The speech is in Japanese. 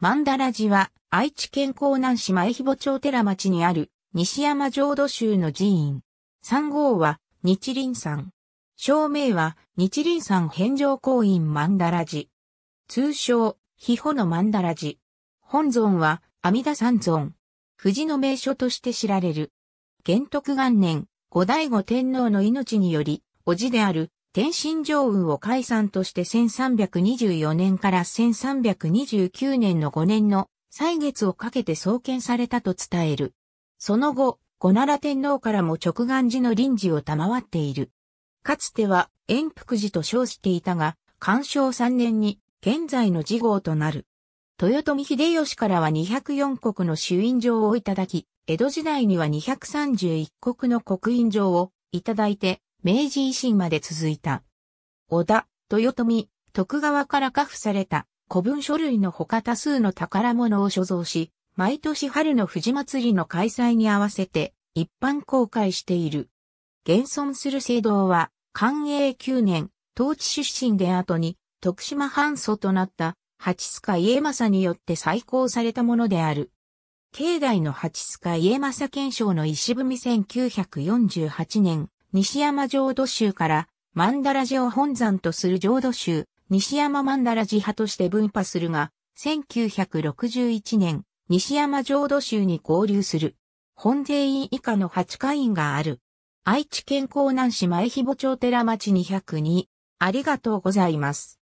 曼荼羅寺は、愛知県江南市前肥町寺町にある、西山浄土宗の寺院。三号は、日輪山。正名は、日輪山返上公院曼荼羅寺。通称、肥穂の曼荼羅寺。本尊は、阿弥陀三尊。富士の名所として知られる。玄徳元年、後醍醐天皇の命により、おじである天津城運を解散として1324年から1329年の5年の歳月をかけて創建されたと伝える。その後、五奈良天皇からも直願寺の臨時を賜っている。かつては円福寺と称していたが、干渉3年に現在の寺号となる。豊臣秀吉からは204国の主印状をいただき、江戸時代には231国の国印状をいただいて、明治維新まで続いた。織田、豊臣、徳川から下付された古文書類の他多数の宝物を所蔵し、毎年春の富士祭りの開催に合わせて一般公開している。現存する聖堂は、寛永9年、統治出身で後に、徳島藩祖となった八塚家政によって再興されたものである。境内の八塚家政憲章の石踏み1948年、西山浄土宗からマンダラ寺を本山とする浄土宗、西山マンダラ寺派として分派するが、1961年、西山浄土宗に合流する。本税院以下の8会員がある。愛知県江南市前肥母町寺町202。ありがとうございます。